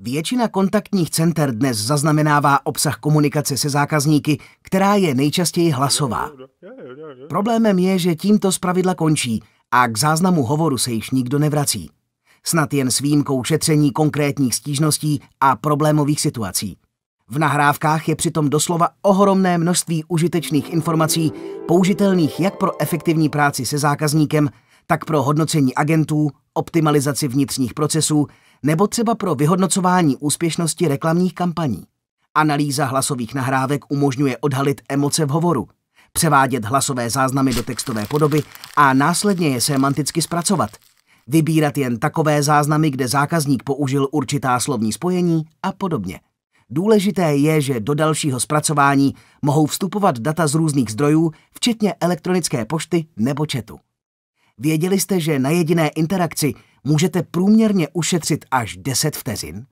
Většina kontaktních center dnes zaznamenává obsah komunikace se zákazníky, která je nejčastěji hlasová. Problémem je, že tímto zpravidla končí a k záznamu hovoru se již nikdo nevrací. Snad jen s výjimkou šetření konkrétních stížností a problémových situací. V nahrávkách je přitom doslova ohromné množství užitečných informací, použitelných jak pro efektivní práci se zákazníkem, tak pro hodnocení agentů, optimalizaci vnitřních procesů, nebo třeba pro vyhodnocování úspěšnosti reklamních kampaní. Analýza hlasových nahrávek umožňuje odhalit emoce v hovoru, převádět hlasové záznamy do textové podoby a následně je semanticky zpracovat. Vybírat jen takové záznamy, kde zákazník použil určitá slovní spojení a podobně. Důležité je, že do dalšího zpracování mohou vstupovat data z různých zdrojů, včetně elektronické pošty nebo četu. Věděli jste, že na jediné interakci můžete průměrně ušetřit až 10 vteřin?